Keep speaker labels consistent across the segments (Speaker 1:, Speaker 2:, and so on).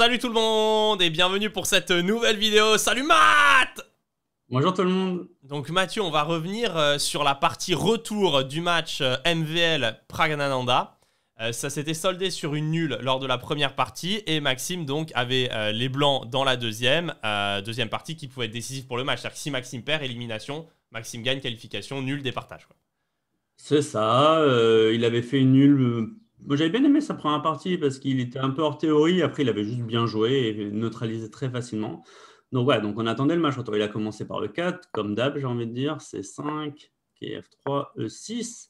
Speaker 1: Salut tout le monde et bienvenue pour cette nouvelle vidéo. Salut Matt Bonjour tout le monde. Donc Mathieu, on va revenir euh, sur la partie retour du match euh, MVL Pragnananda. Euh, ça s'était soldé sur une nulle lors de la première partie et Maxime donc avait les blancs dans la deuxième, deuxième partie qui pouvait être décisive pour le match. C'est-à-dire que si Maxime perd, élimination, Maxime gagne, qualification, nul, départage.
Speaker 2: C'est ça, il avait fait une nulle moi, j'avais bien aimé sa première partie parce qu'il était un peu hors théorie. Après, il avait juste bien joué et neutralisé très facilement. Donc, ouais, donc on attendait le match. Il a commencé par le 4, comme d'hab, j'ai envie de dire. C5, KF3, E6.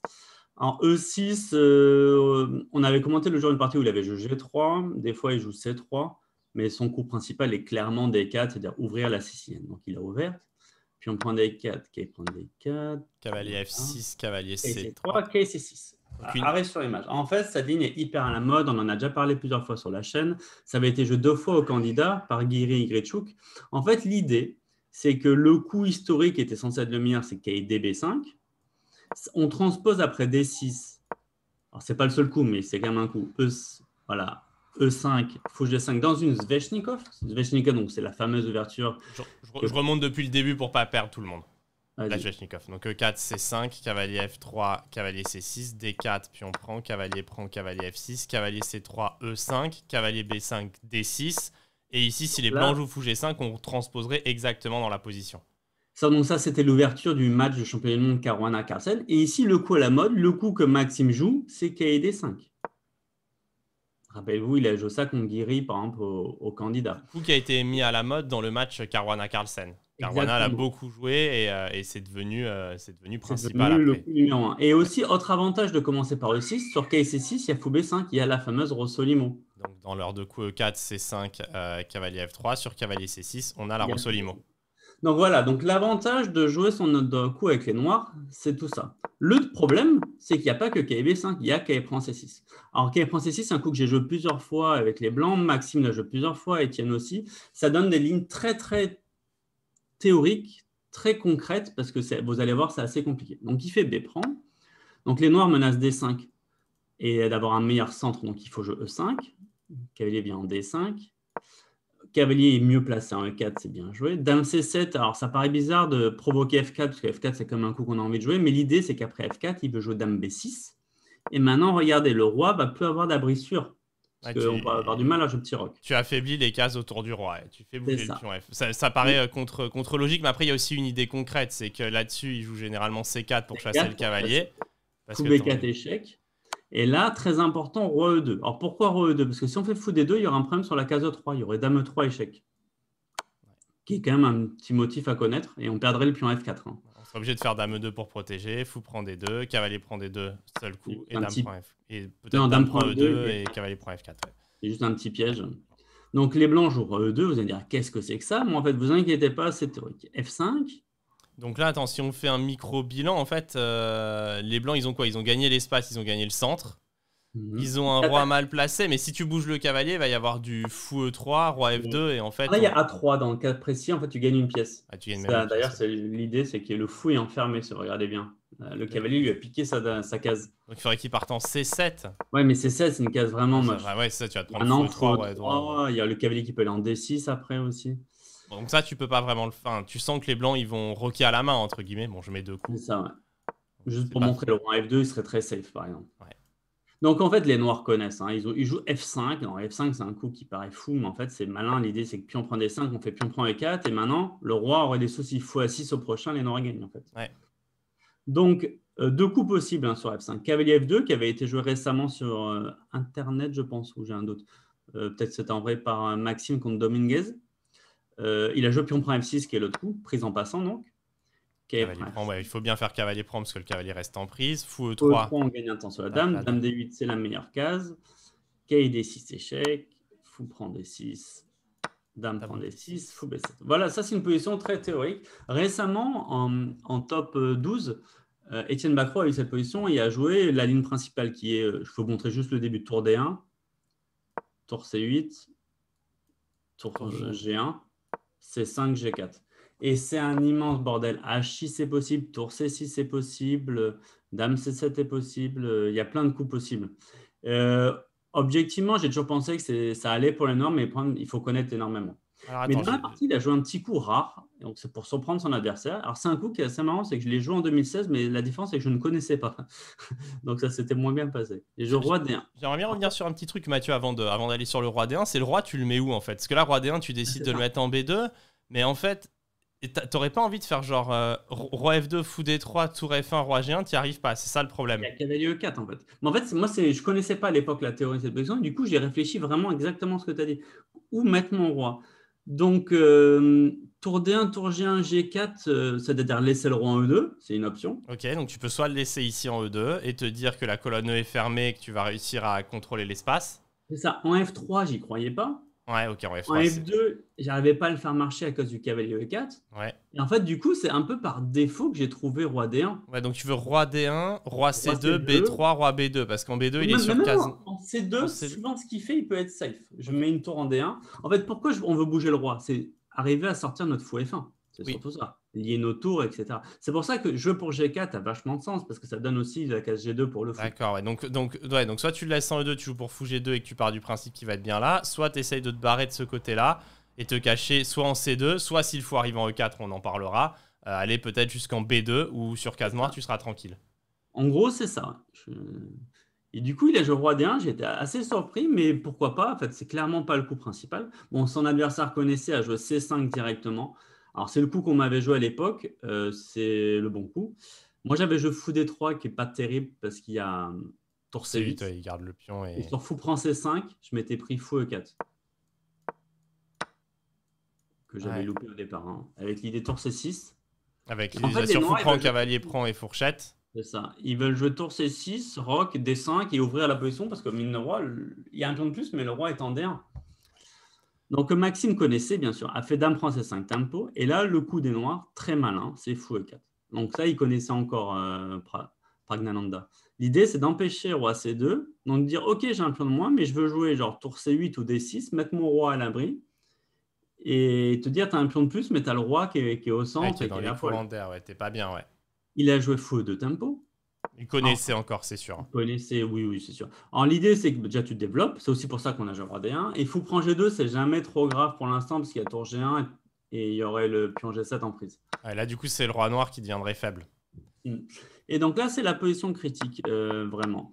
Speaker 2: En E6, euh, on avait commenté le jour une partie où il avait joué G3. Des fois, il joue C3. Mais son coup principal est clairement D4, c'est-à-dire ouvrir la sicilienne. Donc, il a ouvert. Puis on prend D4, K prend D4. Cavalier F6, hein cavalier C3, kc 6 Arrête sur image. En fait, cette ligne est hyper à la mode. On en a déjà parlé plusieurs fois sur la chaîne. Ça avait été joué deux fois au candidat par Guiri Chouk En fait, l'idée, c'est que le coup historique était censé être le meilleur, c'est qu'il y 5 On transpose après D6. Alors, c'est pas le seul coup, mais c'est quand même un coup. E, voilà, E5, Fouche D5 dans une zvechnikov donc
Speaker 1: c'est la fameuse ouverture. Je, je remonte depuis le début pour pas perdre tout le monde. Donc E4, C5, cavalier F3, cavalier C6, D4, puis on prend, cavalier prend, cavalier F6, cavalier C3, E5, cavalier B5, D6. Et ici, si les blancs jouent fou G5, on transposerait exactement dans la position.
Speaker 2: Ça, donc ça, c'était l'ouverture du match de championnat du monde Caruana-Carlsen. Et ici, le coup à la mode, le coup que Maxime joue, c'est KD5. Rappelez-vous, il a joué ça contre Guiri, par exemple, au, candidat.
Speaker 1: coup, qui a été mis à la mode dans le match Caruana-Carlsen. Caruana l'a beaucoup joué et, euh, euh, c'est devenu, c'est devenu principal.
Speaker 2: et aussi, autre avantage de
Speaker 1: commencer par e 6, sur KC6, il y a Foubé 5 il y a la fameuse Rossolimo. Donc dans l'heure de coup E4, C5, cavalier F3, sur cavalier C6, on a la rossolimo.
Speaker 2: Donc voilà, donc l'avantage de jouer son coup avec les noirs, c'est tout ça. Le problème, c'est qu'il n'y a pas que KB5, il y a KB prend C6. Alors KB prend C6, c'est un coup que j'ai joué plusieurs fois avec les blancs, Maxime l'a joué plusieurs fois, Étienne aussi. Ça donne des lignes très très théoriques, très concrètes, parce que vous allez voir, c'est assez compliqué. Donc il fait B prend. Donc les noirs menacent D5 et d'avoir un meilleur centre, donc il faut jouer E5. Cavalier vient en D5 cavalier est mieux placé en E4, c'est bien joué. Dame C7, alors ça paraît bizarre de provoquer F4, parce que F4 c'est comme un coup qu'on a envie de jouer, mais l'idée c'est qu'après F4, il veut jouer Dame B6. Et maintenant, regardez, le roi va plus avoir sûr Parce qu'on va avoir du mal à jouer petit roc.
Speaker 1: Tu affaiblis les cases autour du roi. Tu fais bouger ça. le pion F. Ça, paraît euh, contre, contre logique, mais après il y a aussi une idée concrète, c'est que là-dessus, il joue généralement C4 pour chasser le cavalier. Parce que B4 échec.
Speaker 2: Et là, très important, roi E2. Alors pourquoi roi E2 Parce que si on fait fou des deux, il y aura un problème sur la
Speaker 1: case E3. Il y aurait dame E3 échec, qui est quand même un petit motif à connaître, et on perdrait le pion F4. Hein. On serait obligé de faire dame E2 pour protéger, fou prend d2, cavalier prend des 2 seul coup, et, Et peut-être dame, dame, prend E2 e et, cavalier prend F4.
Speaker 2: C'est juste un petit piège. Donc les blancs jouent E2, vous allez dire qu'est-ce que c'est que ça Moi en fait, vous inquiétez pas, c'est théorique. F5,
Speaker 1: donc là, attends, si on fait un micro-bilan, en fait, euh, les Blancs, ils ont quoi Ils ont gagné l'espace, ils ont gagné le centre. Mhm. Ils ont un roi mal placé, mais si tu bouges le cavalier, il va y avoir du fou E3, roi F2, et en fait... Là, il y a
Speaker 2: A3, dans le cas précis, en fait, tu gagnes une pièce. Ah, D'ailleurs, l'idée, c'est que le fou est enfermé, vous regardez bien. Euh, le cavalier lui a piqué sa, sa case. Donc il
Speaker 1: faudrait qu'il parte en C7. Ouais, mais C7, c'est une case vraiment moche. Ah, ouais, ça, tu vas te prendre fou 3 e 3 Il y a le cavalier qui peut aller en D6 après aussi donc ça, tu peux pas vraiment le faire. Tu sens que les blancs, ils vont roquer à la main, entre guillemets. Bon, je mets deux coups. ça, Juste pour montrer le roi F2, il serait très safe,
Speaker 2: par exemple. Donc en fait, les noirs connaissent. Hein. Ils, jouent F5. Alors F5, c'est un coup qui paraît fou, mais en fait, c'est malin. L'idée, c'est que puis on prend des 5 on fait pion prend E4. Et maintenant, le roi aurait des soucis. Fois 6 au prochain, les noirs gagnent, en fait. Donc, euh, deux coups possibles hein, sur F5. Cavalier F2, qui avait été joué récemment sur euh, Internet, je pense, ou j'ai un doute. Euh, peut-être c'était en vrai par Maxime contre Dominguez. Euh, il a joué pion prend f6, qui est l'autre coup, prise en passant donc.
Speaker 1: Prend, il faut bien faire cavalier prend parce que le cavalier reste en prise. Fou E3. E on gagne un temps sur la ah, dame. dame D8, c'est la meilleure case. kd D6, échec. Fou prend
Speaker 2: D6. Dame prend D6. Fou B7. Voilà, ça, c'est une position très théorique. Récemment, en, top 12, euh, euh, Étienne Bacroix a eu cette position et a joué la ligne principale qui est, je vous montrer juste le début de tour D1, tour C8, tour G1 c'est 5 G4. Et c'est un immense bordel. H6 c'est possible, Tour C6 c'est possible, Dame C7 est possible, il y a plein de coups possibles. Euh, objectivement, j'ai toujours pensé que ça allait pour les normes, mais il faut connaître énormément mais dans la partie, il a joué un petit coup rare, donc c'est pour surprendre son adversaire. Alors c'est un coup qui est assez marrant, c'est que je l'ai joué en 2016, mais la différence c'est que je ne connaissais pas. donc ça s'était moins bien passé. Et je roi D1.
Speaker 1: J'aimerais bien revenir sur un petit truc, Mathieu, avant d'aller avant sur le roi D1. C'est le roi, tu le mets où en fait Parce que là, roi D1, tu décides de le mettre en B2, mais en fait, t'aurais pas envie de faire genre euh, roi F2, fou D3, tour F1, roi G1, n'y arrives pas, c'est ça le problème. Il y cavalier E4
Speaker 2: en fait. Mais en fait, moi je connaissais pas à l'époque la théorie de cette position, du coup j'ai réfléchi vraiment exactement ce que tu as dit. Où mettre mon roi donc, euh, tour D1, tour G1, G4, euh, c'est-à-dire laisser le roi en E2, c'est une option.
Speaker 1: Ok, donc tu peux soit le laisser ici en E2 et te dire que la colonne E est fermée et que tu vas réussir à contrôler l'espace. C'est ça, en F3, j'y croyais pas.
Speaker 2: En F2, j'arrivais pas à le faire marcher à cause du cavalier E4. Ouais. Et en fait, du coup, c'est
Speaker 1: un peu par défaut que j'ai trouvé roi D1. Ouais, donc tu veux roi D1, roi C2, B3, roi B2, parce qu'en B2, il est sur case
Speaker 2: En C2, en c ce qu'il fait, il peut être safe. Je mets une tour en D1. En fait, pourquoi on veut bouger le roi C'est arriver à sortir notre fou F1. C'est surtout ça
Speaker 1: nos tours etc. C'est pour ça que jeu pour G4 a vachement de sens, parce que ça donne aussi la case G2 pour le fou. D'accord, ouais. Donc, donc, ouais, donc soit tu le laisses en E2, tu joues pour fou G2 et que tu pars du principe qu'il va être bien là, soit tu essayes de te barrer de ce côté-là et te cacher soit en C2, soit s'il faut arriver en E4, on en parlera, euh, aller peut-être jusqu'en B2 ou sur case noire, tu seras tranquille. En gros, c'est ça.
Speaker 2: Et du coup, il a joué roi D1, j'étais assez surpris, mais pourquoi pas En fait, c'est clairement pas le coup principal. Bon, son adversaire connaissait à jouer C5 directement. Alors, c'est le coup qu'on m'avait joué à l'époque, euh, c'est le bon coup. Moi, j'avais joué fou d 3 qui est pas terrible parce qu'il y a tour C8. il garde le pion. Et... sur fou prend C5, je m'étais pris fou E4. Que j'avais loupé au départ. Hein. Avec l'idée tour C6. Avec l'idée en fait, fou prend, cavalier prend et fourchette. C'est ça. Ils veulent jouer tour C6, Rock, D5 et ouvrir la position parce que, mine de roi, il y a un pion de plus, mais le roi est en D1. Donc Maxime connaissait bien sûr, a fait Dame c 5 tempo, et là le coup des noirs, très malin, c'est fou e4. Donc ça, il connaissait encore euh, Pragnananda. L'idée, c'est d'empêcher roi c2, donc de dire ok, j'ai un pion de moins, mais je veux jouer genre tour c8 ou d6, mettre mon roi à l'abri, et te dire tu as un pion de plus, mais tu as le roi qui est, au centre. et t'es pas bien, Il a joué fou
Speaker 1: de tempo, il connaissait encore, c'est sûr. Il
Speaker 2: connaissait, oui, oui, c'est sûr. Alors, l'idée, c'est que bah, déjà, tu te développes. C'est aussi pour ça qu'on a Roi D1. Et faut prendre G2, c'est jamais trop grave pour l'instant, parce qu'il y a tour G1 et il y aurait le pion G7 en prise. là, du coup, c'est le roi noir qui deviendrait faible. Mm. Et donc là, c'est la position critique, euh, vraiment.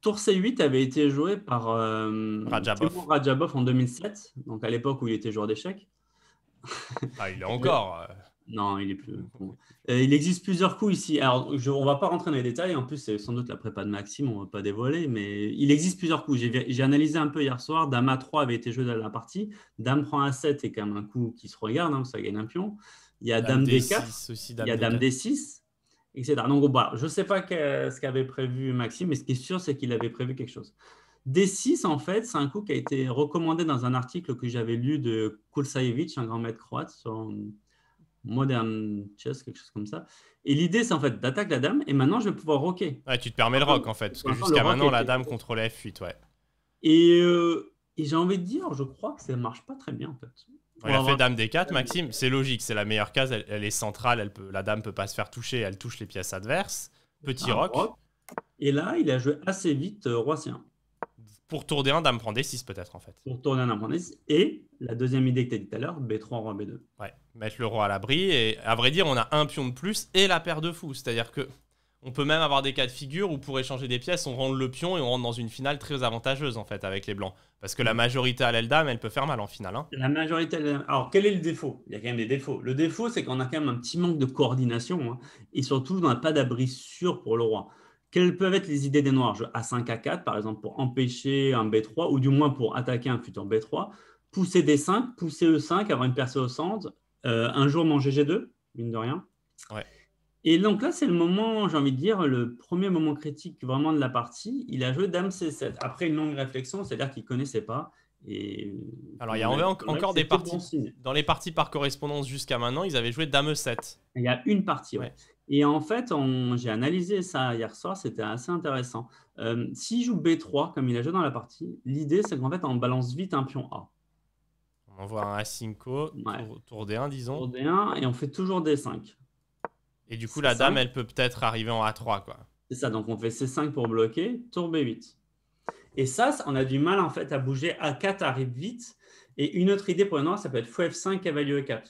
Speaker 2: Tour C8 avait été joué par Rajabov. Euh, Rajabov en 2007, donc à l'époque où il était joueur d'échecs. Ah, il est encore. Euh. Non, il est plus. Euh, il existe plusieurs coups ici. Alors, je, on va pas rentrer dans les détails. En plus, c'est sans doute la prépa de Maxime, on va pas dévoiler, mais il existe plusieurs coups. J'ai analysé un peu hier soir. Dame A3 avait été joué dans la partie. Dame prend A7 est quand même un coup qui se regarde, hein, ça gagne un pion. Il y a Dame, D4, il y a Dame D6, etc. Donc, bah, je sais pas ce qu'avait prévu Maxime, mais ce qui est sûr, c'est qu'il avait prévu quelque chose. D6, en fait, c'est un coup qui a été recommandé dans un article que j'avais lu de Kulsaevich, un grand maître croate, sur, Modern Chess, quelque chose comme ça. Et l'idée, c'est en fait d'attaquer la dame, et maintenant je vais pouvoir roquer. Ouais, tu te permets le rock en fait, parce que jusqu'à maintenant, la
Speaker 1: dame contrôlait F8, ouais.
Speaker 2: Euh, et, j'ai envie de dire, je crois que ça marche pas très bien en fait.
Speaker 1: il a fait dame d4, Maxime, c'est logique, c'est la meilleure case, elle, est centrale, elle peut, la dame peut pas se faire toucher, elle touche les pièces adverses. Petit ah, rock. Et là, il a joué assez vite euh, roi c1. Pour tourner un Dame prend D6 peut-être en fait. Pour tourner un Dame prend D6.
Speaker 2: Et la deuxième idée que tu as dit tout à l'heure, B3, Roi, B2.
Speaker 1: Ouais, mettre le Roi à l'abri. Et à vrai dire, on a un pion de plus et la paire de fous. C'est-à-dire que on peut même avoir des cas de figure où pour échanger des pièces, on rentre le pion et on rentre dans une finale très avantageuse en fait avec les blancs. Parce que la majorité à l'aile dame, elle peut faire mal en finale. Hein.
Speaker 2: La majorité à Alors quel est le défaut Il y a quand même des défauts. Le défaut, c'est qu'on a quand même un petit manque de coordination hein, et surtout, on n'a pas d'abri sûr pour le roi. Quelles peuvent être les idées des noirs Je, A5, A4, par exemple, pour empêcher un B3, ou du moins pour attaquer un futur B3. Pousser D5, pousser E5, avoir une percée au centre. Euh, un jour manger G2, mine de rien. Ouais. Et donc là, c'est le moment, j'ai envie de dire, le premier moment critique vraiment de la partie. Il a joué Dame C7. Après une longue réflexion, c'est-à-dire qu'il ne connaissait pas. Et... Alors, il y a encore des parties.
Speaker 1: dans les parties par correspondance jusqu'à maintenant, ils avaient joué Dame 7.
Speaker 2: Il y a une partie, ouais. Et en fait, j'ai analysé ça hier soir, c'était assez intéressant. Euh, S'il joue B3, comme il a joué dans la partie, l'idée c'est qu'en fait, on balance vite un pion A. On envoie un A5, tour, D1, disons. Tour D1, et on fait toujours D5. Et du coup, la dame, elle
Speaker 1: peut peut-être arriver en A3, quoi.
Speaker 2: C'est ça, donc on fait C5 pour bloquer, tour B8. Et ça, on a du mal en fait à bouger. A4 arrive vite. Et une autre idée pour le noirs, ça peut être fou F5, cavalier E4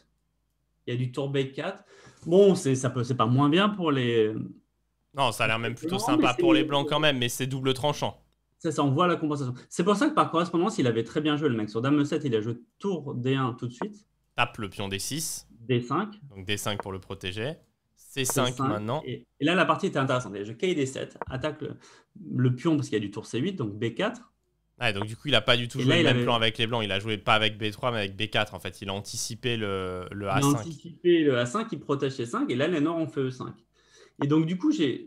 Speaker 2: il y a du tour b 4. Bon, c'est pas moins bien pour les. Non, ça a l'air même plutôt sympa pour les Blancs quand même, mais c'est double tranchant. Ça, ça, on voit la compensation. C'est pour ça que par correspondance, il avait très bien joué le mec. Sur Dame 7, il a joué Tour D1 tout de suite. Tape le pion D6. D5. Donc D5 pour le protéger. C5, maintenant. Et, là, la partie était intéressante. Il a joué D7, attaque le,
Speaker 1: le pion parce qu'il y a du tour C8, donc B4 donc du coup, il a pas du tout joué le même plan avec les blancs. Il a joué pas avec B3, mais avec B4. En fait, il a anticipé le, A5. Il a
Speaker 2: anticipé le A5, il protège ses 5 Et là, les Noirs ont fait E5. Et donc, du coup, tu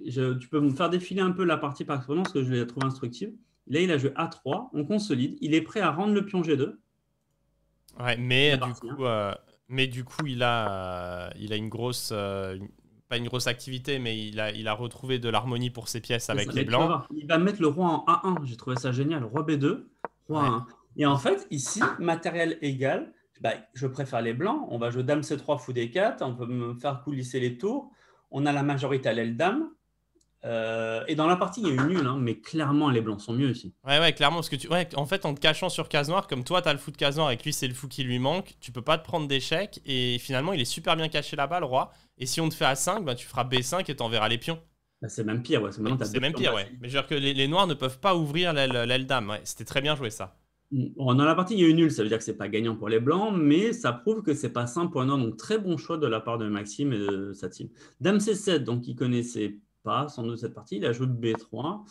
Speaker 2: peux me faire défiler un peu la partie par expérience que je l'ai trouve instructive. Là, il a joué A3. On consolide. Il est prêt à rendre le pion G2.
Speaker 1: Ouais, mais du hein. coup, euh, mais du coup, il a, euh, il a une grosse, euh, pas une grosse activité, mais il a, il a retrouvé de l'harmonie pour ses pièces avec les blancs.
Speaker 2: il va mettre le roi en A1, j'ai trouvé ça génial, roi B2, roi 1 Et en fait, ici, matériel égal, bah, je préfère les blancs, on va jouer dame C3, fou D4, on peut me faire coulisser les tours, on a la majorité à l'aile dame, euh, et dans la partie, il y a eu nul, hein, mais clairement, les blancs sont mieux aussi.
Speaker 1: Ouais, ouais, clairement. Parce que tu... en fait, en te cachant sur case noire, comme toi, t'as le fou de case noire et lui, c'est le fou qui lui manque, tu peux pas te prendre d'échec. Et finalement, il est super bien caché là-bas, le roi. Et si on te fait à 5, bah, tu feras B5 et t'enverras les pions. Bah, c'est même pire, ouais. C'est même pire, ouais. Mais je veux dire que les, noirs ne peuvent pas ouvrir l'aile dame. Ouais. C'était très bien joué, ça.
Speaker 2: Mm. dans la partie, il y a eu nul, ça veut dire que c'est pas gagnant pour les blancs, mais ça prouve que c'est pas simple pour un Donc, très bon choix de la part de Maxime et de sa team. Dame C7, donc il connaissait pas sans doute cette partie. Il joué B3.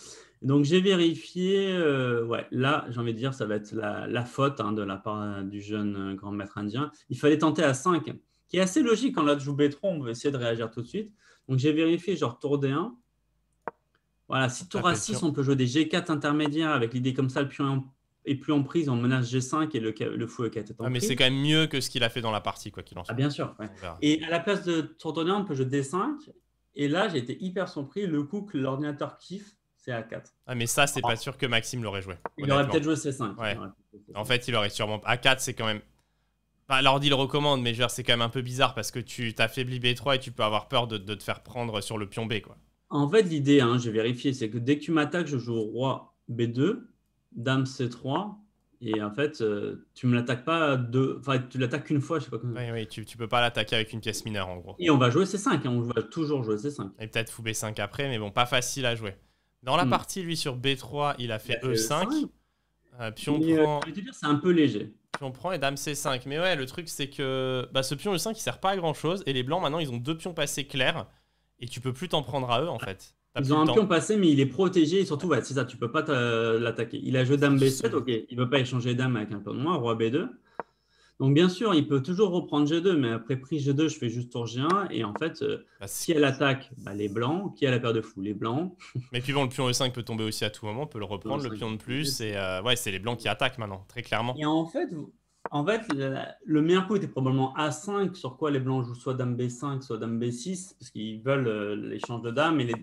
Speaker 2: Donc j'ai vérifié. Euh, ouais, là, j'ai envie de dire, ça va être la, faute hein, de la part du jeune euh, grand maître indien. Il fallait tenter à 5, qui est assez logique quand hein. l'autre joue B3. On veut essayer de réagir tout de suite. Donc j'ai vérifié, genre tour D1. Voilà, si tour à 6, on peut jouer des G4 intermédiaires avec l'idée comme ça, le pion est plus en prise, on menace G5 et le, le
Speaker 1: fou E4 ah, mais c'est quand même mieux que ce qu'il a fait dans la partie, quoi qu'il en soit. Ah, bien sûr. Et
Speaker 2: à la place de tour D1 on peut jouer D5 et là, j'ai été hyper surpris. Le coup que l'ordinateur kiffe, c'est
Speaker 1: A4. Ah, mais ça, c'est ah. pas sûr que Maxime l'aurait joué. Il aurait peut-être joué C5. En fait, il aurait sûrement. A4, c'est quand même. Alors l'ordi le recommande, mais c'est quand même un peu bizarre parce que tu t'affaiblis B3 et tu peux avoir peur de, te faire prendre sur le pion B. Quoi.
Speaker 2: En fait, l'idée, hein, j'ai vérifié, c'est que dès que tu m'attaques, je joue roi B2, dame C3, et en fait, euh, tu me l'attaques
Speaker 1: pas deux. Enfin, tu l'attaques qu'une fois, je sais pas comment. Oui, oui, tu, tu peux pas l'attaquer avec une pièce mineure en gros. Et on va jouer C5, hein, on va toujours jouer C5. Et peut-être fou B5 après, mais bon, pas facile à jouer. Dans la hmm. partie, lui, sur B3, il a fait E5. Fait e e euh, euh, prend. c'est un peu léger. on prend et dame C5. Mais ouais, le truc, c'est que bah, ce pion E5, il sert pas à grand chose. Et les blancs, maintenant, ils ont deux pions passés clairs. Et tu peux plus t'en prendre à eux en fait. Ils ont un pion
Speaker 2: passé, mais il est protégé. Et surtout, c'est ça, tu peux pas euh, l'attaquer. Il a jeu dame B7, ok. Il veut pas échanger dame avec un pion moins, roi B2. Donc, bien sûr, il peut toujours reprendre G2, mais après pris G2, je fais juste tour G1. Et en fait,
Speaker 1: euh, bah, si elle attaque, bah, les blancs. Qui a la paire de fous Les blancs. mais puis bon, le pion E5 peut tomber aussi à tout moment, on peut le reprendre, le pion de plus. Et euh, ouais, c'est les blancs qui attaquent maintenant, très clairement. Et en
Speaker 2: fait, en fait, le meilleur coup était probablement A5, sur quoi les blancs jouent soit dame B5, soit dame B6, parce qu'ils veulent euh, l'échange de dames, et les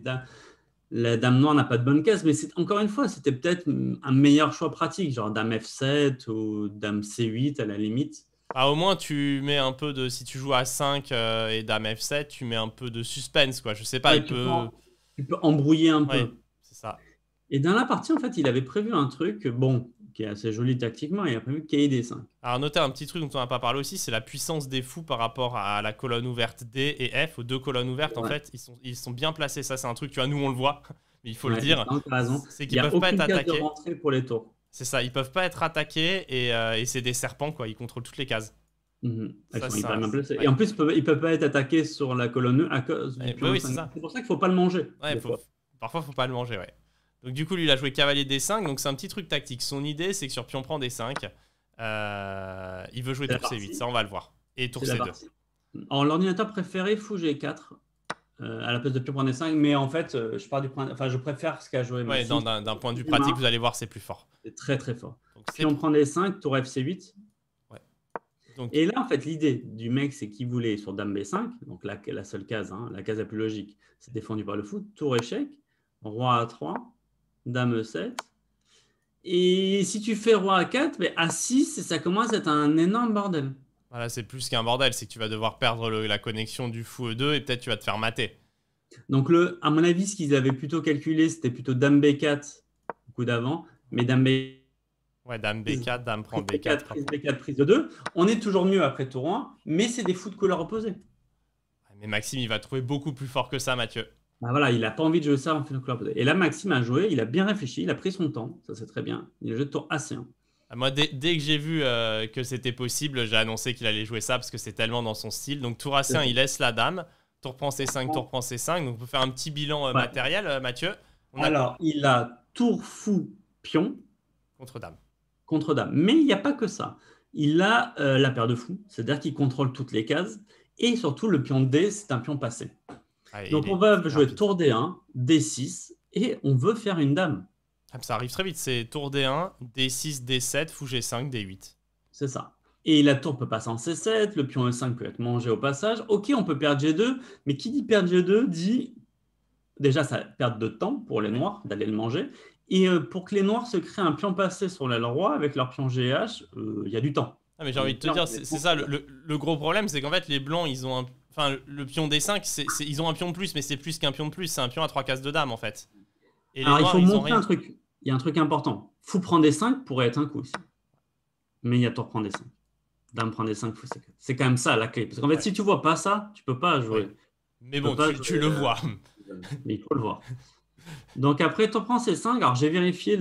Speaker 2: la dame noire n'a pas de bonne case. mais
Speaker 1: encore une fois, c'était peut-être un meilleur choix pratique, genre dame F7 ou dame C8 à la limite. Ah, au moins, tu mets un peu de. Si tu joues a 5 euh, et dame F7, tu mets un peu de suspense, quoi. Je sais pas, il tu, peut...
Speaker 2: peux embrouiller un peu. C'est ça. Et dans la partie, en fait, il avait prévu un truc, bon, qui est assez joli tactiquement, il a prévu kd 5.
Speaker 1: Alors, notez un petit truc dont on n'a pas parlé aussi, c'est la puissance des fous par rapport à la colonne ouverte D et F, aux deux colonnes ouvertes, en fait, ils sont, ils sont bien placés. Ça, c'est un truc, tu vois, nous, on le voit, mais il faut le dire. C'est qu'ils ne peuvent pas être attaqués. pour les tours. C'est ça, ils peuvent pas être attaqués et, euh, c'est des serpents, quoi, ils contrôlent toutes les cases. Mhm. Et en
Speaker 2: plus, ils peuvent, peuvent pas être attaqués sur la colonne E à cause C'est
Speaker 1: pour ça qu'il faut pas le manger. Parfois, il faut pas le manger, ouais. Donc du coup, lui, il a joué cavalier D5, donc c'est un petit truc tactique. Son idée, c'est que sur pion prend D5, euh, il veut jouer tour C8, ça on va le voir. Et tour C2.
Speaker 2: En l'ordinateur préféré, fou G4 euh, à la place de pion prend D5, mais en fait, euh, je, pars du point... enfin, je préfère ce qu'a joué ouais, D'un point de vue pratique, vous
Speaker 1: allez voir, c'est plus fort. C'est très
Speaker 2: très fort. Donc, on prend D5, tour FC8. Ouais. Et là, en fait, l'idée du mec, c'est qu'il voulait sur Dame B5, donc la, seule case, hein, la case la plus logique, c'est défendu par le fou, tour échec, roi A3,
Speaker 1: Dame E7.
Speaker 2: Et si tu fais roi A4, mais A6, ça commence à être
Speaker 1: un énorme bordel. Voilà, c'est plus qu'un bordel, c'est que tu vas devoir perdre la connexion du fou E2 et peut-être tu vas te faire mater.
Speaker 2: Donc, le, à mon avis, ce qu'ils avaient plutôt calculé, c'était plutôt Dame B4, coup d'avant, mais Dame B4. Ouais, Dame B4, Dame prend B4. Prise B4, prise E2. On est toujours mieux après tour 1, mais c'est des fous de couleur opposée.
Speaker 1: Mais Maxime, il va trouver beaucoup plus fort que ça, Mathieu.
Speaker 2: Bah voilà, il n'a pas envie de jouer ça en Final Club. Et là, Maxime a joué, il a bien réfléchi, il a pris son temps, ça c'est très bien. Il a joué de tour assez. 1 hein.
Speaker 1: ah, Moi, dès, que j'ai vu euh, que c'était possible, j'ai annoncé qu'il allait jouer ça parce que c'est tellement dans son style. Donc, tour A1 il laisse la dame. Tour prend C5, tour prend C5. Donc, on peut faire un petit bilan euh, matériel, euh, Mathieu. Alors, il a tour fou, pion. Contre dame. Contre dame. Mais il n'y a pas que ça.
Speaker 2: Il a la paire de fous, c'est-à-dire qu'il contrôle toutes les cases. Et surtout, le pion D, c'est un pion
Speaker 1: passé. Ah, Donc on va jouer tour D1, D6, et on veut faire une dame. Ah, ça arrive très vite, c'est tour D1, D6, D7, fou G5, D8. C'est ça.
Speaker 2: Et la tour peut passer en C7, le pion E5 peut être mangé au passage. Ok, on peut perdre G2, mais qui dit perdre G2 dit déjà ça perd de temps pour les noirs d'aller le manger. Et euh, pour que les noirs se créent un pion passé sur l'aile roi avec leur pion GH, euh, il y a du temps.
Speaker 1: Ah, mais j'ai envie de te euh, dire, c'est ça le, gros problème, c'est qu'en fait les blancs ils ont un, Enfin, le pion D5, cest ils ont un pion de plus, mais c'est plus qu'un pion de plus, c'est un pion à trois cases de dame en fait. Et Alors, il faut montrer un
Speaker 2: truc. Il y a un truc important. Fou prend D5 pourrait être un coup Mais il y a tour prend D5. Dame prend D5, fou c'est quand même ça la clé. Parce qu'en fait, si tu vois pas ça, tu peux pas jouer. Mais bon, tu, le euh, vois. mais il faut le voir. Donc après, tour prend C5. Alors j'ai vérifié,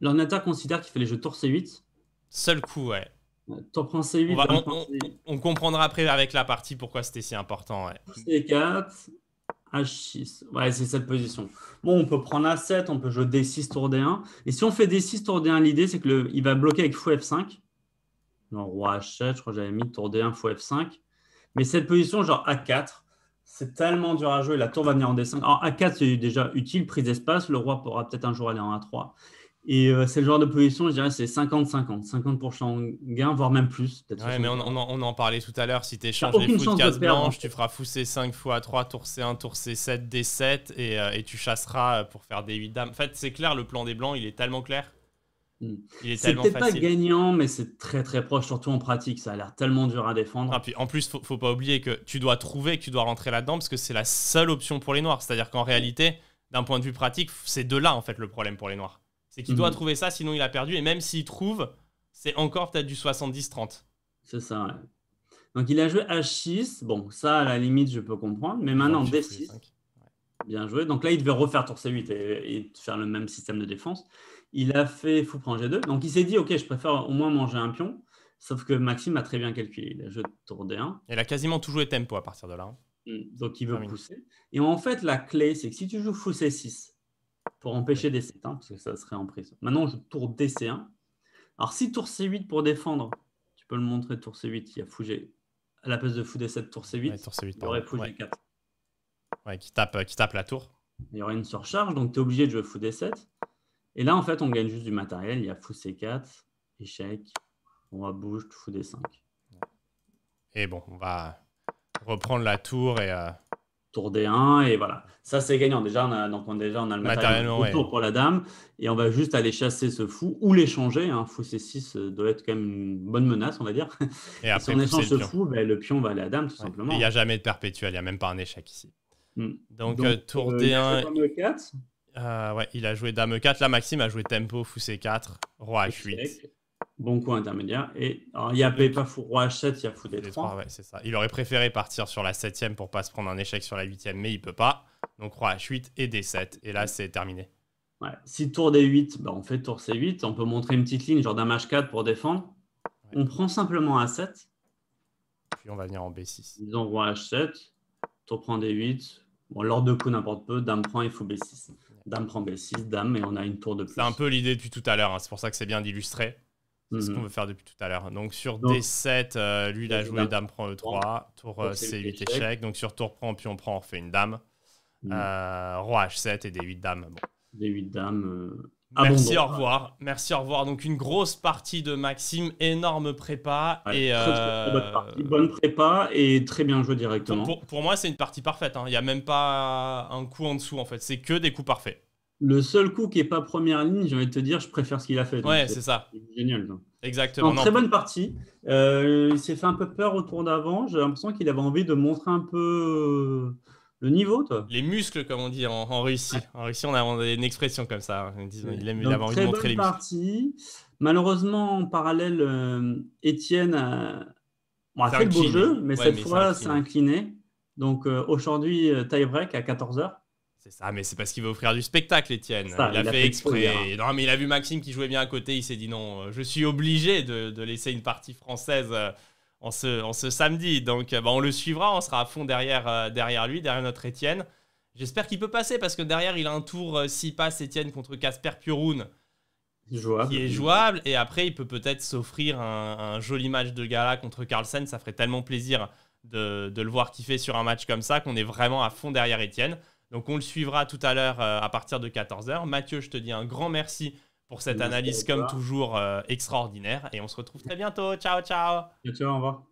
Speaker 2: l'ordinateur considère qu'il fait les jeux tour C8. Seul coup, ouais.
Speaker 1: On, comprendra après avec la partie pourquoi c'était si important.
Speaker 2: C4, H6. Ouais, c'est cette position. Bon, on peut prendre A7, on peut jouer D6, tour D1. Et si on fait D6, tour D1, l'idée, c'est qu'il va bloquer avec fou F5. Non roi H7, je crois que j'avais mis tour D1, fou F5. Mais cette position, genre A4, c'est tellement dur à jouer. La tour va venir en D5. Alors A4, c'est déjà utile, prise d'espace. Le roi pourra peut-être un jour aller en A3. Et euh, c'est le genre de position, je dirais, c'est 50-50. 50%, -50, gain, voire même plus. Ouais, mais on,
Speaker 1: en, on, en, parlait tout à l'heure. Si tu échanges les fous de case blanche, hein. tu feras c 5 fois 3, tour C1, tour C7, D7, et, euh, et tu chasseras euh, pour faire des 8 dames. En fait, c'est clair, le plan des blancs, il est tellement clair. Hmm. Il C'est peut-être pas
Speaker 2: gagnant, mais c'est très très
Speaker 1: proche, surtout en pratique. Ça a l'air tellement dur à défendre. Ah, puis, en plus, faut, faut pas oublier que tu dois trouver, que tu dois rentrer là-dedans, parce que c'est la seule option pour les noirs. C'est-à-dire qu'en réalité, d'un point de vue pratique, c'est de là en fait le problème pour les noirs. C'est qu'il doit mhm. trouver ça, sinon il a perdu. Et même s'il trouve, c'est encore peut-être du 70-30. C'est ça, Donc il a joué
Speaker 2: H6. Bon, ça, à la limite, je peux comprendre. Mais maintenant, D6. Bien joué. Donc là, il devait refaire tour C8 et, faire le même système de défense. Il a fait fou prend G2. Donc il s'est dit, OK, je préfère au moins manger un pion. Sauf que Maxime a très bien calculé. Il a joué tour D1. Elle a quasiment tout joué tempo à partir de là. Hein. Mm. Donc il veut pousser. Et en fait, la clé, c'est que si tu joues fou C6, pour empêcher des 7 parce que ça serait en prise. Maintenant, je tour DC1. Alors, si tour C8 pour défendre, tu peux le montrer, tour C8, il y a fou G. À la place de fou D7, tour C8, il y aurait fou 4 Ouais, qui tape, qui tape la tour. Il y aurait une surcharge, donc tu es obligé de jouer fou D7. Et là, en fait, on gagne juste du matériel. Il y a fou C4, échec, on va bouge, fou D5. Et bon, on va reprendre la tour et... Euh, tour D1 et voilà. Ça, c'est gagnant. Déjà, on a, donc on, déjà, on a le matériel pour la dame et on va juste aller chasser ce fou ou l'échanger. Hein. Fou C6 euh, doit être quand même une bonne menace, on va dire.
Speaker 1: Et, après, si on échange ce fou, bah, le pion va aller à la dame, tout simplement. Il n'y a jamais de perpétuel, il n'y a même pas un échec ici. Hmm. Donc, euh, tour euh, D1. Il a, 4. ouais, il a joué dame 4. Là, Maxime a joué tempo, fou C4, roi H8 bon coup intermédiaire. Et il n'y a pas fou roi h7, il y a fou d3. c'est ça. Il aurait préféré partir sur la 7 pour pas se prendre un échec sur la 8 mais il peut pas. Donc roi h8 et d7. Et là, c'est terminé. Si tour d8, bah, on fait tour c8. On peut montrer une petite ligne, genre Dame h4 pour défendre.
Speaker 2: On prend simplement a7. Puis on va venir en b6. Disons roi h7, tour prend d8. Bon, l'ordre de coup n'importe peu, dame prend et fou b6. Dame prend b6, dame,
Speaker 1: et on a une tour de plus. C'est un peu l'idée depuis tout à l'heure, hein. c'est pour ça que c'est bien d'illustrer. C'est ce mhm. qu'on veut faire depuis tout à l'heure. Donc sur D7, euh, lui, il a joué dame prend E3, tour C8 euh, échec. Donc sur tour prend, puis on prend, on refait une dame. Mhm. Euh, roi H7 et D8 dame. D8
Speaker 2: dame.
Speaker 1: Merci, au revoir. Merci, au revoir. Donc, une grosse partie de Maxime, énorme prépa. et,
Speaker 2: bonne, prépa et très bien joué directement.
Speaker 1: Pour, moi, c'est une partie parfaite. Hein. Il n'y a même pas un coup en dessous, en fait. C'est que des coups parfaits.
Speaker 2: Le seul coup qui n'est pas première ligne, j'ai envie de te dire, je préfère ce qu'il a fait. c'est
Speaker 1: ça. Génial. Exactement. très bonne partie.
Speaker 2: Euh, il s'est fait un peu peur au tour d'avant. J'ai l'impression qu'il avait envie de montrer un peu
Speaker 1: euh, le niveau, toi. Les muscles, comme on dit en, Russie. En Russie, on a, une expression comme ça. Il aime, avait envie de montrer
Speaker 2: Partie. Malheureusement, en parallèle, euh, Étienne a, fait le beau jeu, mais cette fois, c'est incliné. Donc aujourd'hui, tie break à 14h.
Speaker 1: C'est ça, mais c'est parce qu'il veut offrir du spectacle, Étienne. il, a, fait, exprès. Hein. Non, mais il a vu Maxime qui jouait bien à côté. Il s'est dit non, euh, je suis obligé de, laisser une partie française euh, en ce, samedi. Donc, euh, bah, on le suivra. On sera à fond derrière, derrière lui, derrière notre Étienne. J'espère qu'il peut passer parce que derrière, il a un tour 6 passe Étienne contre Casper Puroun. Qui est jouable. Et après, il peut peut-être s'offrir un, joli match de gala contre Carlsen. Ça ferait tellement plaisir de, de le voir kiffer sur un match comme ça qu'on est vraiment à fond derrière Étienne. Donc on le suivra tout à l'heure euh, à partir de 14h. Mathieu, je te dis un grand merci pour cette analyse comme toujours euh, extraordinaire et on se retrouve très bientôt. Ciao, ciao.
Speaker 2: Ciao, ciao, au revoir.